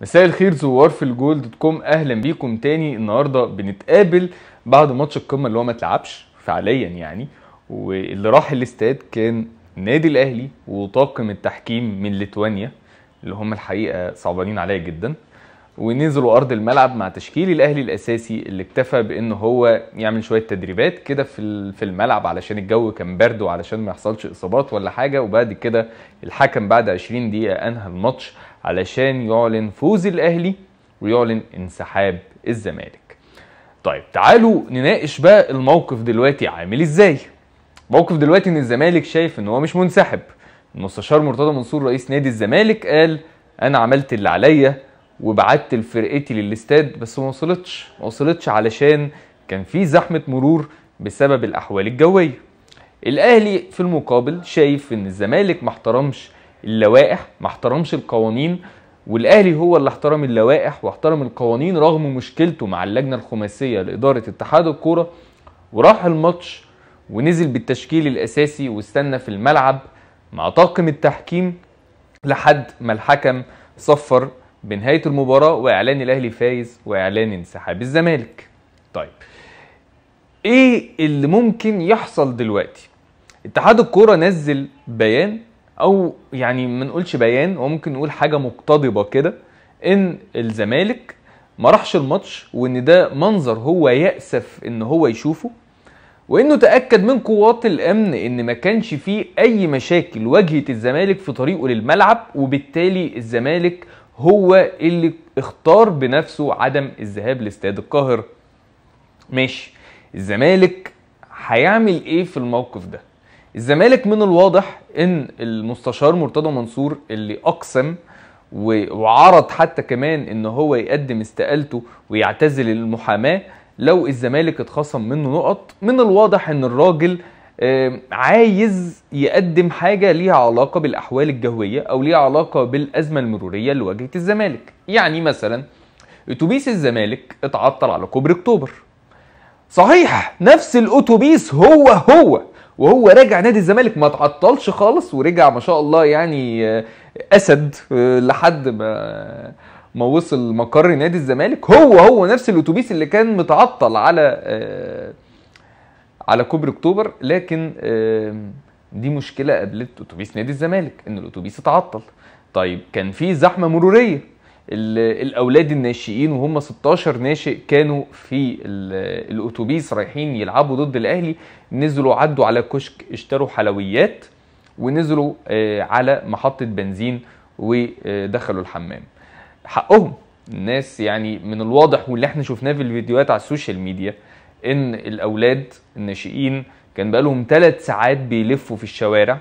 مساء الخير زوار في الجول دوت كوم اهلا بيكم تاني النهارده بنتقابل بعد ماتش القمه اللي هو ما اتلعبش فعليا يعني واللي راح الاستاد كان النادي الاهلي وطاقم التحكيم من ليتوانيا اللي هم الحقيقه صعبانين عليا جدا ونزلوا ارض الملعب مع تشكيل الاهلي الاساسي اللي اكتفى بان هو يعمل شويه تدريبات كده في في الملعب علشان الجو كان برد وعلشان ما يحصلش اصابات ولا حاجه وبعد كده الحكم بعد 20 دقيقه انهى الماتش علشان يعلن فوز الاهلي ويعلن انسحاب الزمالك طيب تعالوا نناقش بقى الموقف دلوقتي عامل ازاي موقف دلوقتي ان الزمالك شايف ان هو مش منسحب المستشار مرتضى منصور رئيس نادي الزمالك قال انا عملت اللي عليا وبعت لفرقتي للاستاد بس ما وصلتش ما وصلتش علشان كان في زحمه مرور بسبب الاحوال الجويه الاهلي في المقابل شايف ان الزمالك ما احترمش اللوائح ما احترمش القوانين والاهلي هو اللي احترم اللوائح واحترم القوانين رغم مشكلته مع اللجنه الخماسيه لاداره اتحاد الكوره وراح الماتش ونزل بالتشكيل الاساسي واستنى في الملعب مع طاقم التحكيم لحد ما الحكم صفر بنهايه المباراه واعلان الاهلي فايز واعلان انسحاب الزمالك طيب ايه اللي ممكن يحصل دلوقتي اتحاد الكوره نزل بيان او يعني ما نقولش بيان وممكن نقول حاجه مقتضبه كده ان الزمالك ما راحش الماتش وان ده منظر هو ياسف ان هو يشوفه وانه تاكد من قوات الامن ان ما كانش فيه اي مشاكل واجهت الزمالك في طريقه للملعب وبالتالي الزمالك هو اللي اختار بنفسه عدم الذهاب لاستاد القاهره ماشي الزمالك هيعمل ايه في الموقف ده الزمالك من الواضح ان المستشار مرتضى منصور اللي اقسم وعرض حتى كمان ان هو يقدم استقالته ويعتزل المحاماه لو الزمالك اتخصم منه نقط من الواضح ان الراجل عايز يقدم حاجة ليها علاقة بالأحوال الجوية أو ليها علاقة بالأزمة المرورية اللي واجهت الزمالك يعني مثلا اتوبيس الزمالك اتعطل على كوبري اكتوبر صحيح نفس الاتوبيس هو هو وهو راجع نادي الزمالك ما تعطلش خالص ورجع ما شاء الله يعني آه، اسد آه، لحد ما ما وصل مقر نادي الزمالك هو هو نفس الاتوبيس اللي كان متعطل على آه، على كوبري اكتوبر لكن دي مشكله قابلت اتوبيس نادي الزمالك ان الاتوبيس اتعطل طيب كان في زحمه مروريه الاولاد الناشئين وهم 16 ناشئ كانوا في الاتوبيس رايحين يلعبوا ضد الاهلي نزلوا عدوا على كشك اشتروا حلويات ونزلوا آه، على محطه بنزين ودخلوا الحمام حقهم الناس يعني من الواضح واللي احنا شفناه في الفيديوهات على السوشيال ميديا ان الاولاد الناشئين كان بقالهم ثلاث ساعات بيلفوا في الشوارع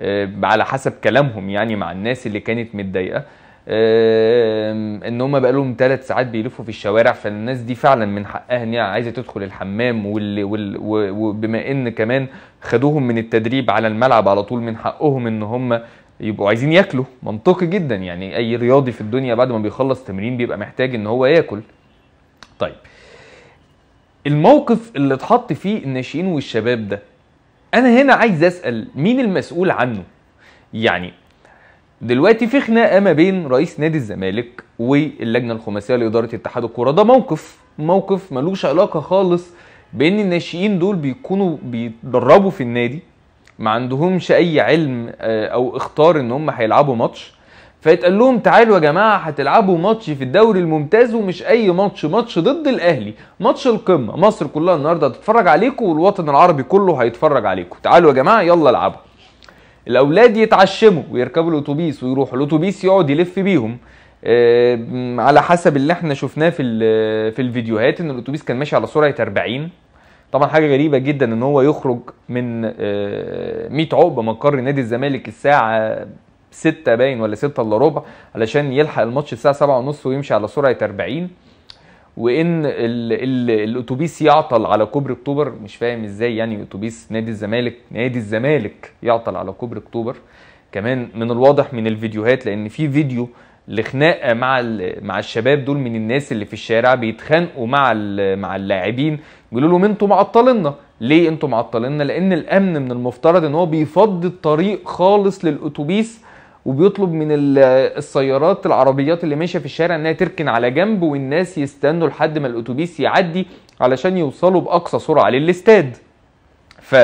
آه، على حسب كلامهم يعني مع الناس اللي كانت متضايقه آه، ان هم بقالهم ثلاث ساعات بيلفوا في الشوارع فالناس دي فعلا من حقها ان هي عايزه تدخل الحمام واللي وال... وبما ان كمان خدوهم من التدريب على الملعب على طول من حقهم ان هم يبقوا عايزين ياكلوا منطقي جدا يعني اي رياضي في الدنيا بعد ما بيخلص تمرين بيبقى محتاج ان هو ياكل طيب الموقف اللي اتحط فيه الناشئين والشباب ده انا هنا عايز اسال مين المسؤول عنه يعني دلوقتي في خناقه ما بين رئيس نادي الزمالك واللجنه الخماسيه لاداره اتحاد الكوره ده موقف موقف ملوش علاقه خالص بان الناشئين دول بيكونوا بيتدربوا في النادي ما عندهمش اي علم آه، او اختار ان هم هيلعبوا ماتش فيتقال لهم تعالوا يا جماعه هتلعبوا ماتش في الدوري الممتاز ومش اي ماتش ماتش ضد الاهلي ماتش القمه مصر كلها النهارده هتتفرج عليكم والوطن العربي كله هيتفرج عليكم تعالوا يا جماعه يلا العبوا الاولاد يتعشموا ويركبوا الاتوبيس ويروحوا الاتوبيس يقعد يلف بيهم آه على حسب اللي احنا شفناه في في الفيديوهات ان الاتوبيس كان ماشي على سرعه 40 طبعا حاجه غريبه جدا ان هو يخرج من آه 100 عقبه مقر نادي الزمالك الساعه 6 باين ولا 6 الا ربع علشان يلحق الماتش الساعه 7 ونص ويمشي على سرعه 40 وان الاتوبيس يعطل على كوبري اكتوبر مش فاهم ازاي يعني اتوبيس نادي الزمالك نادي الزمالك يعطل على كوبري اكتوبر كمان من الواضح من الفيديوهات لان في فيديو لخناقه مع مع الشباب دول من الناس اللي في الشارع بيتخانقوا مع مع اللاعبين بيقولوا لهم انتوا معطلنا ليه انتوا معطلنا لان الامن من المفترض ان هو بيفضي الطريق خالص للاتوبيس وبيطلب من السيارات العربيات اللي ماشيه في الشارع انها تركن على جنب والناس يستنوا لحد ما الاتوبيس يعدي علشان يوصلوا باقصى سرعه للاستاد ف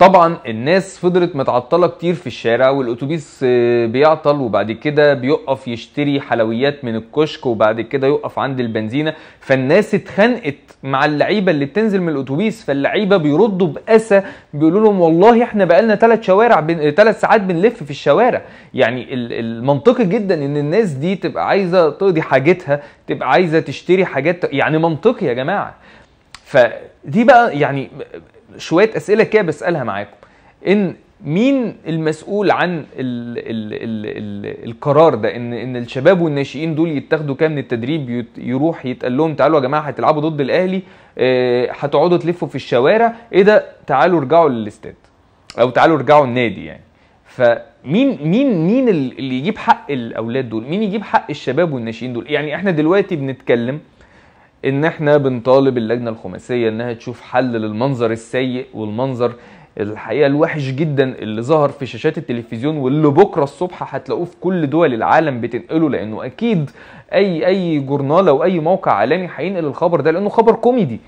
طبعا الناس فضلت متعطله كتير في الشارع والاتوبيس آه، بيعطل وبعد كده بيقف يشتري حلويات من الكشك وبعد كده يقف عند البنزينه فالناس اتخانقت مع اللعيبه اللي بتنزل من الاتوبيس فاللعيبه بيردوا باسى بيقولوا لهم والله احنا بقالنا ثلاث شوارع بن... ثلاث آه، ساعات بنلف في الشوارع يعني المنطقي جدا ان الناس دي تبقى عايزه تقضي حاجتها تبقى عايزه تشتري حاجات يعني منطقي يا جماعه فدي بقى يعني شويه اسئله كده بسالها معاكم ان مين المسؤول عن الـ الـ الـ الـ القرار ده ان ان الشباب والناشئين دول يتاخدوا كام من التدريب يروح يتقال لهم تعالوا يا جماعه هتلعبوا ضد الاهلي آه، هتقعدوا اه تلفوا في الشوارع ايه ده تعالوا ارجعوا للاستاد او تعالوا ارجعوا النادي يعني فمين مين مين اللي يجيب حق الاولاد دول مين يجيب حق الشباب والناشئين دول يعني احنا دلوقتي بنتكلم ان احنا بنطالب اللجنه الخماسيه انها تشوف حل للمنظر السيء والمنظر الحقيقه الوحش جدا اللي ظهر في شاشات التلفزيون واللي بكره الصبح هتلاقوه في كل دول العالم بتنقله لانه اكيد اي اي جورنال او اي موقع عالمي هينقل الخبر ده لانه خبر كوميدي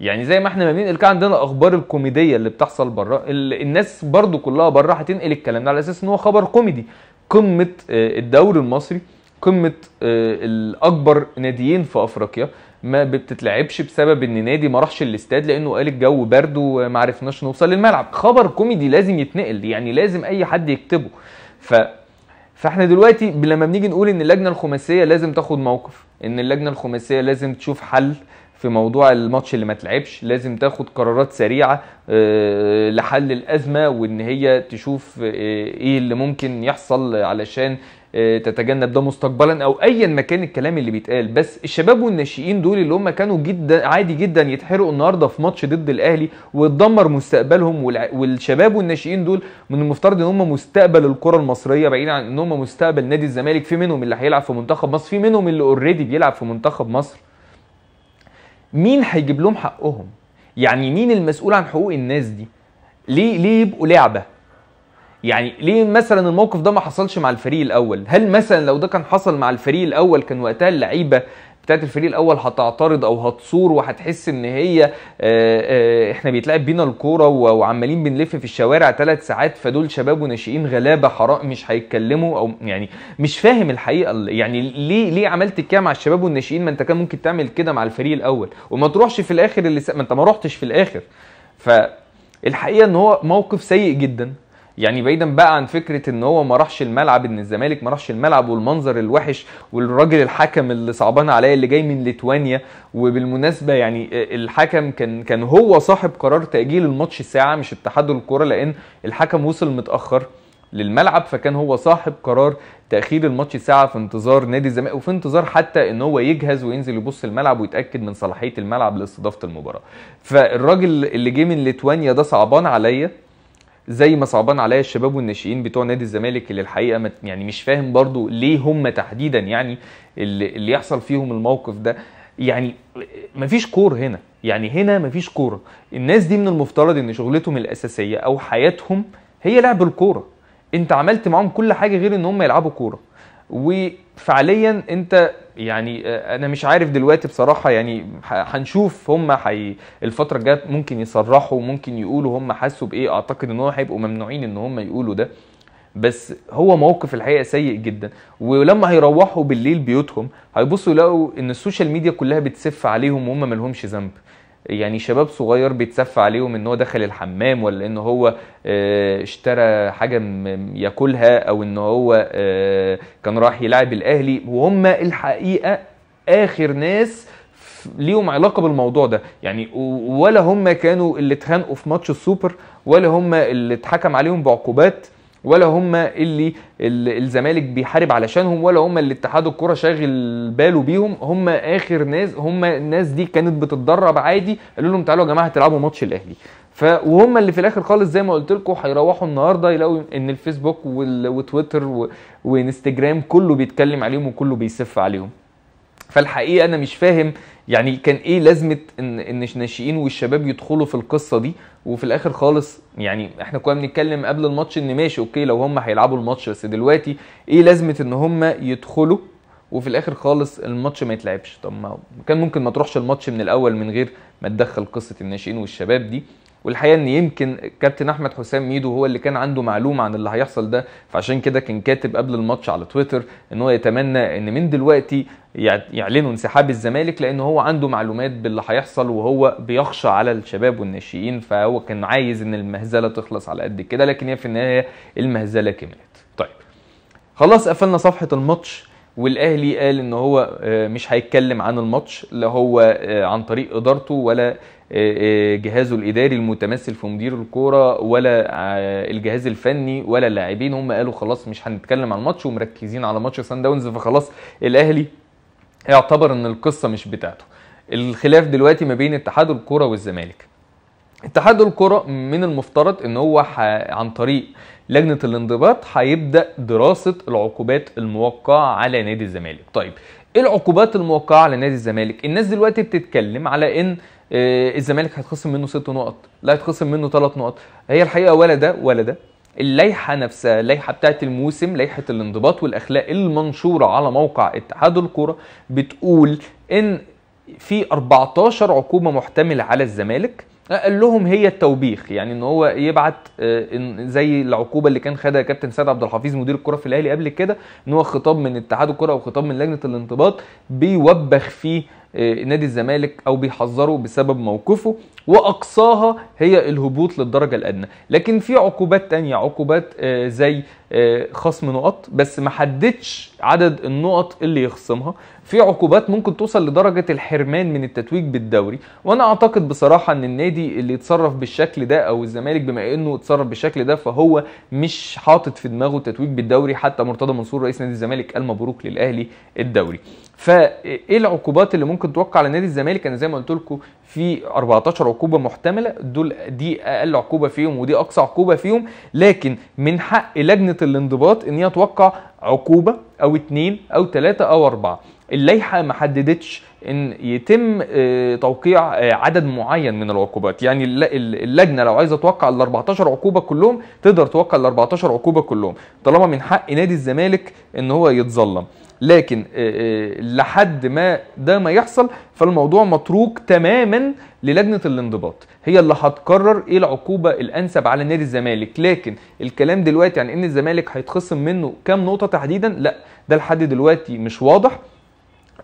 يعني زي ما احنا ما بننقل كان عندنا اخبار الكوميديه اللي بتحصل بره الناس برضو كلها بره هتنقل الكلام ده على اساس ان هو خبر كوميدي قمه آه، الدوري المصري قمه آه، الاكبر ناديين في افريقيا ما بتتلعبش بسبب ان نادي ما راحش الاستاد لانه قال الجو برد وما عرفناش نوصل للملعب خبر كوميدي لازم يتنقل يعني لازم اي حد يكتبه ف فاحنا دلوقتي لما بنيجي نقول ان اللجنه الخماسيه لازم تاخد موقف ان اللجنه الخماسيه لازم تشوف حل في موضوع الماتش اللي ما تلعبش لازم تاخد قرارات سريعه آه، لحل الازمه وان هي تشوف آه، ايه اللي ممكن يحصل علشان آه، تتجنب ده مستقبلا او ايا ما كان الكلام اللي بيتقال بس الشباب والناشئين دول اللي هم كانوا جدا عادي جدا يتحرقوا النهارده في ماتش ضد الاهلي وتدمر مستقبلهم والشباب والناشئين دول من المفترض ان هم مستقبل الكره المصريه بعيدا عن ان هم مستقبل نادي الزمالك في منهم اللي هيلعب في منتخب مصر في منهم اللي اوريدي بيلعب في منتخب مصر مين هيجيب لهم حقهم يعني مين المسؤول عن حقوق الناس دي ليه ليه يبقوا لعبه يعني ليه مثلا الموقف ده ما حصلش مع الفريق الاول هل مثلا لو ده كان حصل مع الفريق الاول كان وقتها اللعيبه بتاعت الفريق الاول هتعترض او هتصور وهتحس ان هي آه، آه، احنا بيتلعب بينا الكوره وعمالين بنلف في الشوارع ثلاث ساعات فدول شباب وناشئين غلابه حراء مش هيتكلموا او يعني مش فاهم الحقيقه يعني ليه ليه عملت كده مع الشباب والناشئين ما انت كان ممكن تعمل كده مع الفريق الاول وما تروحش في الاخر اللي ما انت ما رحتش في الاخر فالحقيقه ان هو موقف سيء جدا يعني بعيدا بقى عن فكره ان هو ما راحش الملعب ان الزمالك ما راحش الملعب والمنظر الوحش والراجل الحكم اللي صعبان عليا اللي جاي من ليتوانيا وبالمناسبه يعني الحكم كان كان هو صاحب قرار تاجيل الماتش ساعه مش اتحاد الكوره لان الحكم وصل متاخر للملعب فكان هو صاحب قرار تاخير الماتش ساعه في انتظار نادي الزمالك وفي انتظار حتى ان هو يجهز وينزل يبص الملعب ويتاكد من صلاحيه الملعب لاستضافه المباراه فالراجل اللي جه من ليتوانيا ده صعبان عليا زي ما صعبان عليا الشباب والناشئين بتوع نادي الزمالك اللي الحقيقه يعني مش فاهم برضو ليه هم تحديدا يعني اللي يحصل فيهم الموقف ده يعني مفيش كور هنا يعني هنا مفيش كوره الناس دي من المفترض ان شغلتهم الاساسيه او حياتهم هي لعب الكوره انت عملت معاهم كل حاجه غير ان هم يلعبوا كوره وفعليا انت يعني آه، انا مش عارف دلوقتي بصراحه يعني هنشوف هم حي الفتره الجايه ممكن يصرحوا ممكن يقولوا هم حسوا بايه اعتقد ان هم هيبقوا ممنوعين ان هم يقولوا ده بس هو موقف الحقيقه سيء جدا ولما هيروحوا بالليل بيوتهم هيبصوا يلاقوا ان السوشيال ميديا كلها بتسف عليهم وهم ما لهمش ذنب يعني شباب صغير بيتسف عليهم ان هو دخل الحمام ولا ان هو آه، اشترى حاجه ياكلها او ان هو آه، كان راح يلعب الاهلي وهم الحقيقه اخر ناس ليهم علاقه بالموضوع ده يعني ولا هم كانوا اللي اتخانقوا في ماتش السوبر ولا هم اللي اتحكم عليهم بعقوبات ولا هم اللي الزمالك بيحارب علشانهم ولا هم اللي اتحاد الكره شاغل باله بيهم هم اخر ناس هم الناس دي كانت بتتدرب عادي قالوا لهم تعالوا يا جماعه تلعبوا ماتش الاهلي ف وهم اللي في الاخر خالص زي ما قلت لكم هيروحوا النهارده يلاقوا ان الفيسبوك وال... وتويتر و... وانستجرام كله بيتكلم عليهم وكله بيسف عليهم فالحقيقه انا مش فاهم يعني كان ايه لازمه ان ان الناشئين والشباب يدخلوا في القصه دي وفي الاخر خالص يعني احنا كنا بنتكلم قبل الماتش ان ماشي اوكي لو هم هيلعبوا الماتش بس دلوقتي ايه لازمه ان هم يدخلوا وفي الاخر خالص الماتش ما يتلعبش طب ما كان ممكن ما تروحش الماتش من الاول من غير ما تدخل قصه الناشئين والشباب دي والحقيقه ان يمكن كابتن احمد حسام ميدو هو اللي كان عنده معلومه عن اللي هيحصل ده فعشان كده كان كاتب قبل الماتش على تويتر ان هو يتمنى ان من دلوقتي يعلنوا انسحاب الزمالك لان هو عنده معلومات باللي هيحصل وهو بيخشى على الشباب والناشئين فهو كان عايز ان المهزله تخلص على قد كده لكن هي في النهايه المهزله كملت طيب خلاص قفلنا صفحه الماتش والاهلي قال ان هو آه، مش هيتكلم عن الماتش لا هو آه، عن طريق ادارته ولا آه، آه، جهازه الاداري المتمثل في مدير الكوره ولا آه، الجهاز الفني ولا اللاعبين هم قالوا خلاص مش هنتكلم عن الماتش ومركزين على ماتش سان داونز فخلاص الاهلي اعتبر ان القصه مش بتاعته الخلاف دلوقتي ما بين اتحاد الكوره والزمالك اتحاد الكرة من المفترض ان هو عن طريق لجنة الانضباط هيبدأ دراسة العقوبات الموقعة على نادي الزمالك طيب ايه العقوبات الموقعه على نادي الزمالك الناس دلوقتي بتتكلم على ان آه، الزمالك هيتخصم منه ست نقط لا هيتخصم منه ثلاث نقط هي الحقيقه ولا ده ولا ده اللائحة نفسها اللائحة بتاعة الموسم لائحة الانضباط والأخلاق المنشورة على موقع اتحاد الكرة بتقول إن في 14 عقوبة محتملة على الزمالك قال لهم هي التوبيخ يعني ان هو يبعت آه، زي العقوبه اللي كان خدها كابتن سيد عبد الحفيظ مدير الكره في الاهلي قبل كده ان هو خطاب من اتحاد الكره او خطاب من لجنه الانضباط بيوبخ فيه آه، نادي الزمالك او بيحذره بسبب موقفه واقصاها هي الهبوط للدرجه الادنى لكن في عقوبات تانية عقوبات آه، زي خصم نقط بس ما حددش عدد النقط اللي يخصمها في عقوبات ممكن توصل لدرجه الحرمان من التتويج بالدوري وانا اعتقد بصراحه ان النادي اللي يتصرف بالشكل ده او الزمالك بما انه اتصرف بالشكل ده فهو مش حاطط في دماغه التتويج بالدوري حتى مرتضى منصور رئيس نادي الزمالك قال مبروك للاهلي الدوري فايه العقوبات اللي ممكن توقع على نادي الزمالك انا زي ما قلت لكم في 14 عقوبه محتمله دول دي اقل عقوبه فيهم ودي اقصى عقوبه فيهم لكن من حق لجنه الانضباط ان هي توقع عقوبه او اتنين او تلاته او اربعه اللائحه ما حددتش ان يتم آه، توقيع آه، عدد معين من العقوبات يعني اللجنه لو عايزه توقع ال 14 عقوبه كلهم تقدر توقع ال 14 عقوبه كلهم طالما من حق نادي الزمالك ان هو يتظلم لكن آه، آه، لحد ما ده ما يحصل فالموضوع متروك تماما للجنه الانضباط هي اللي هتقرر ايه العقوبه الانسب على نادي الزمالك لكن الكلام دلوقتي عن ان الزمالك هيتخصم منه كام نقطه تحديدا لا ده لحد دلوقتي مش واضح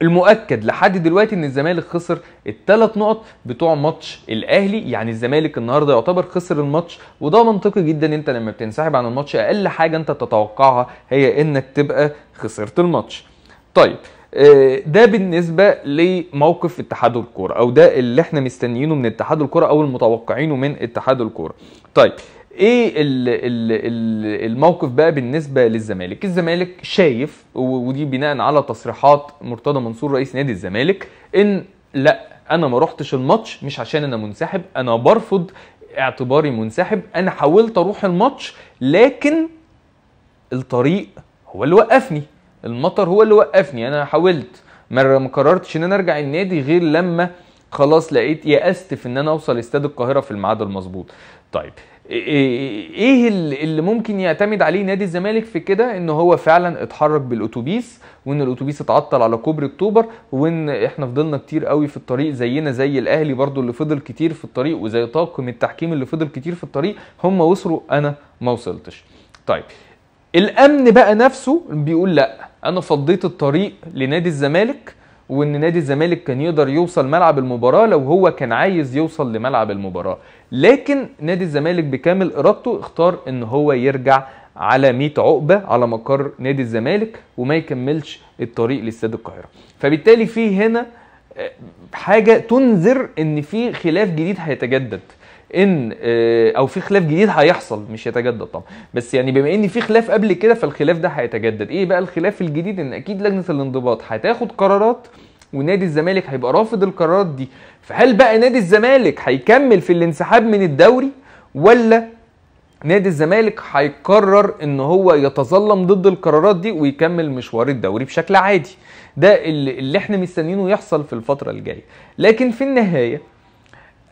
المؤكد لحد دلوقتي ان الزمالك خسر الثلاث نقط بتوع ماتش الاهلي يعني الزمالك النهارده يعتبر خسر الماتش وده منطقي جدا انت لما بتنسحب عن الماتش اقل حاجه انت تتوقعها هي انك تبقى خسرت الماتش طيب آه، ده بالنسبه لموقف اتحاد الكوره او ده اللي احنا مستنيينه من اتحاد الكوره او المتوقعينه من اتحاد الكوره طيب ايه الموقف بقى بالنسبه للزمالك الزمالك شايف ودي بناء على تصريحات مرتضى منصور رئيس نادي الزمالك ان لا انا ما رحتش الماتش مش عشان انا منسحب انا برفض اعتباري منسحب انا حاولت اروح الماتش لكن الطريق هو اللي وقفني المطر هو اللي وقفني انا حاولت ما قررتش ان انا ارجع النادي غير لما خلاص لقيت يأست في ان انا اوصل استاد القاهره في الميعاد المظبوط طيب ايه اللي ممكن يعتمد عليه نادي الزمالك في كده ان هو فعلا اتحرك بالاتوبيس وان الاتوبيس اتعطل على كوبري اكتوبر وان احنا فضلنا كتير قوي في الطريق زينا زي الاهلي برضو اللي فضل كتير في الطريق وزي طاقم التحكيم اللي فضل كتير في الطريق هم وصلوا انا ما وصلتش طيب الامن بقى نفسه بيقول لا انا فضيت الطريق لنادي الزمالك وان نادي الزمالك كان يقدر يوصل ملعب المباراه لو هو كان عايز يوصل لملعب المباراه لكن نادي الزمالك بكامل ارادته اختار ان هو يرجع على 100 عقبه على مقر نادي الزمالك وما يكملش الطريق لاستاد القاهره فبالتالي في هنا آه، حاجه تنذر ان في خلاف جديد هيتجدد ان آه، او في خلاف جديد هيحصل مش هيتجدد طبعا بس يعني بما ان في خلاف قبل كده فالخلاف ده هيتجدد ايه بقى الخلاف الجديد ان اكيد لجنه الانضباط هتاخد قرارات ونادي الزمالك هيبقى رافض القرارات دي فهل بقى نادي الزمالك هيكمل في الانسحاب من الدوري ولا نادي الزمالك هيقرر ان هو يتظلم ضد القرارات دي ويكمل مشوار الدوري بشكل عادي ده اللي احنا مستنيينه يحصل في الفتره الجايه لكن في النهايه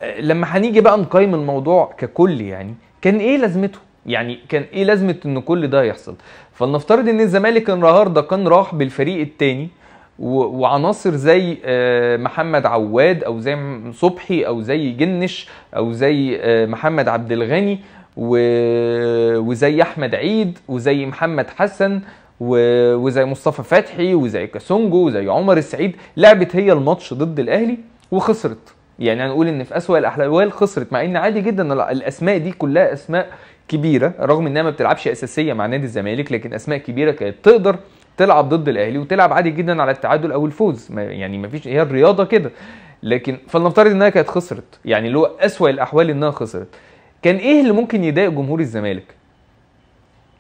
لما هنيجي بقى نقيم الموضوع ككل يعني كان ايه لازمته؟ يعني كان ايه لازمه ان كل ده يحصل؟ فلنفترض ان الزمالك النهارده كان راح بالفريق الثاني وعناصر زي آه، محمد عواد او زي صبحي او زي جنش او زي آه، محمد عبد الغني وزي احمد عيد وزي محمد حسن وزي مصطفى فتحي وزي كاسونجو وزي عمر السعيد لعبت هي الماتش ضد الاهلي وخسرت يعني هنقول ان في اسوأ الاحوال خسرت مع ان عادي جدا الاسماء دي كلها اسماء كبيره رغم انها ما بتلعبش اساسيه مع نادي الزمالك لكن اسماء كبيره كانت تقدر تلعب ضد الاهلي وتلعب عادي جدا على التعادل او الفوز ما يعني ما فيش هي الرياضه كده لكن فلنفترض انها كانت خسرت يعني اللي هو اسوأ الاحوال انها خسرت كان ايه اللي ممكن يضايق جمهور الزمالك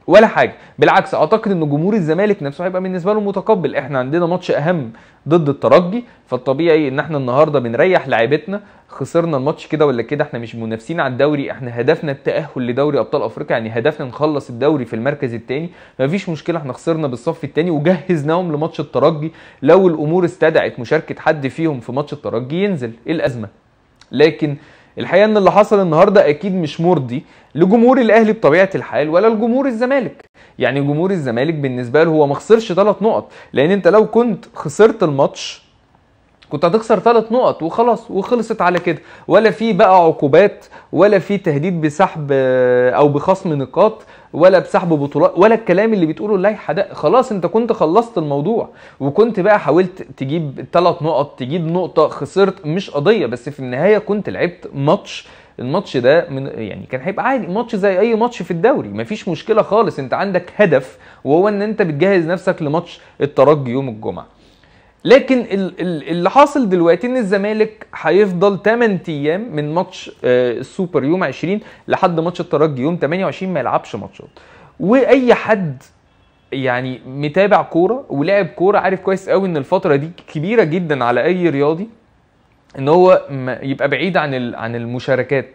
ولا حاجه بالعكس اعتقد ان جمهور الزمالك نفسه هيبقى بالنسبه له متقبل احنا عندنا ماتش اهم ضد الترجي فالطبيعي ان احنا النهارده بنريح لعيبتنا خسرنا الماتش كده ولا كده احنا مش منافسين على الدوري احنا هدفنا التاهل لدوري ابطال افريقيا يعني هدفنا نخلص الدوري في المركز الثاني مفيش مشكله احنا خسرنا بالصف الثاني وجهزناهم لماتش الترجي لو الامور استدعت مشاركه حد فيهم في ماتش الترجي ينزل ايه الازمه لكن الحقيقه ان اللي حصل النهارده اكيد مش مرضي لجمهور الاهلي بطبيعه الحال ولا لجمهور الزمالك يعني جمهور الزمالك بالنسبه له هو ما خسرش ثلاث نقط لان انت لو كنت خسرت الماتش كنت هتخسر ثلاث نقط وخلاص وخلصت على كده ولا في بقى عقوبات ولا في تهديد بسحب آه، او بخصم نقاط ولا بسحب بطولات ولا الكلام اللي بتقوله اللائحه ده خلاص انت كنت خلصت الموضوع وكنت بقى حاولت تجيب ثلاث نقط تجيب نقطه خسرت مش قضيه بس في النهايه كنت لعبت ماتش الماتش ده من يعني كان هيبقى عادي ماتش زي اي ماتش في الدوري مفيش مشكله خالص انت عندك هدف وهو ان انت بتجهز نفسك لماتش الترجي يوم الجمعه لكن اللي حاصل دلوقتي ان الزمالك هيفضل 8 ايام من ماتش آه، السوبر يوم 20 لحد ماتش الترجي يوم 28 ما يلعبش ماتشات واي حد يعني متابع كوره ولاعب كوره عارف كويس قوي ان الفتره دي كبيره جدا على اي رياضي ان هو يبقى بعيد عن عن المشاركات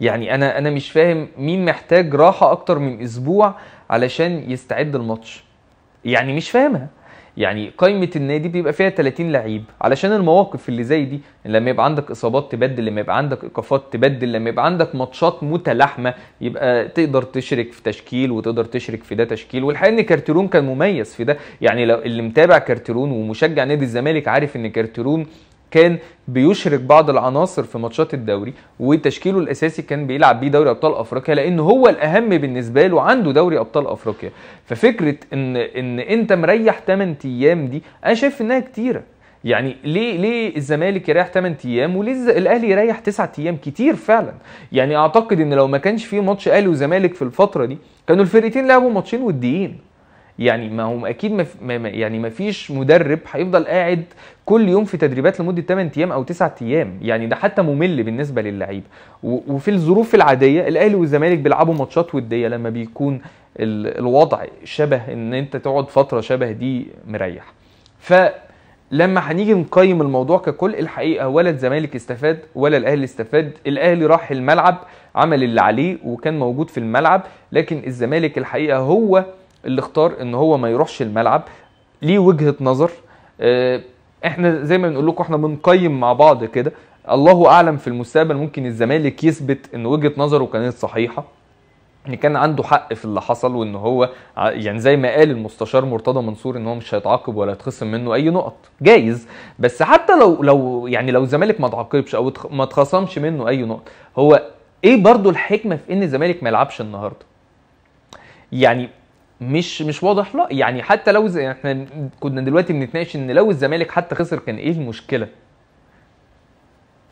يعني انا انا مش فاهم مين محتاج راحه اكتر من اسبوع علشان يستعد الماتش يعني مش فاهمها يعني قائمه النادي بيبقى فيها 30 لعيب علشان المواقف اللي زي دي لما يبقى عندك اصابات تبدل لما يبقى عندك ايقافات تبدل لما يبقى عندك ماتشات متلاحمه يبقى تقدر تشرك في تشكيل وتقدر تشرك في ده تشكيل والحقيقه ان كارتيرون كان مميز في ده يعني لو اللي متابع كارتيرون ومشجع نادي الزمالك عارف ان كارتيرون كان بيشرك بعض العناصر في ماتشات الدوري وتشكيله الاساسي كان بيلعب بيه دوري ابطال افريقيا لان هو الاهم بالنسبه له عنده دوري ابطال افريقيا ففكره ان ان انت مريح 8 ايام دي انا شايف انها كتيره يعني ليه ليه الزمالك يريح 8 ايام وليه الاهلي يريح 9 ايام كتير فعلا يعني اعتقد ان لو ما كانش في ماتش اهلي وزمالك في الفتره دي كانوا الفرقتين لعبوا ماتشين وديين يعني ما هو اكيد ما يعني ما فيش مدرب هيفضل قاعد كل يوم في تدريبات لمده 8 ايام او 9 ايام يعني ده حتى ممل بالنسبه للعيبه وفي الظروف العاديه الاهلي والزمالك بيلعبوا ماتشات وديه لما بيكون الوضع شبه ان انت تقعد فتره شبه دي مريح ف لما هنيجي نقيم الموضوع ككل الحقيقه ولا الزمالك استفاد ولا الاهلي استفاد الاهلي راح الملعب عمل اللي عليه وكان موجود في الملعب لكن الزمالك الحقيقه هو اللي اختار ان هو ما يروحش الملعب ليه وجهه نظر آه، احنا زي ما بنقول لكم احنا بنقيم مع بعض كده الله اعلم في المستقبل ممكن الزمالك يثبت ان وجهه نظره كانت صحيحه ان كان عنده حق في اللي حصل وان هو يعني زي ما قال المستشار مرتضى منصور ان هو مش هيتعاقب ولا هيتخصم منه اي نقط جايز بس حتى لو لو يعني لو الزمالك ما تعاقبش او ما اتخصمش منه اي نقط هو ايه برضو الحكمه في ان الزمالك ما يلعبش النهارده يعني مش مش واضح لا يعني حتى لو ز... احنا كنا دلوقتي بنتناقش ان لو الزمالك حتى خسر كان ايه المشكله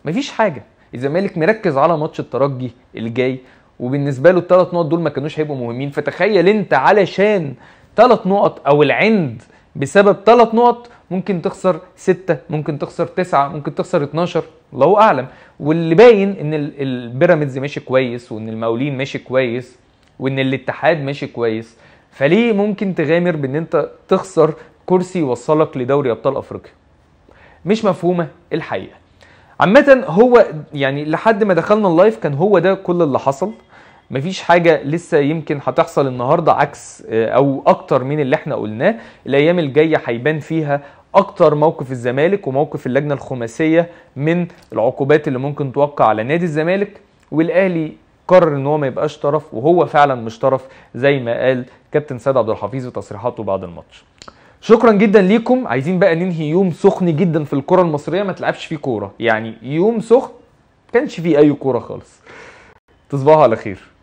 مفيش حاجه الزمالك مركز على ماتش الترجي الجاي وبالنسبه له الثلاث نقط دول ما كانوش هيبقوا مهمين فتخيل انت علشان ثلاث نقط او العند بسبب ثلاث نقط ممكن تخسر ستة ممكن تخسر تسعة ممكن تخسر 12 الله اعلم واللي باين ان البيراميدز ماشي كويس وان المقاولين ماشي كويس وان الاتحاد ماشي كويس فليه ممكن تغامر بان انت تخسر كرسي يوصلك لدوري ابطال افريقيا مش مفهومه الحقيقه عامه هو يعني لحد ما دخلنا اللايف كان هو ده كل اللي حصل مفيش حاجة لسه يمكن هتحصل النهاردة عكس آه، أو أكتر من اللي احنا قلناه الأيام الجاية هيبان فيها أكتر موقف الزمالك وموقف اللجنة الخماسية من العقوبات اللي ممكن توقع على نادي الزمالك والأهلي قرر ان هو ما يبقاش طرف وهو فعلا مش طرف زي ما قال كابتن سيد عبد الحفيظ في تصريحاته بعد الماتش شكرا جدا ليكم عايزين بقى ننهي يوم سخن جدا في الكره المصريه ما تلعبش فيه كوره يعني يوم سخن كانش فيه اي كوره خالص تصبحوا على خير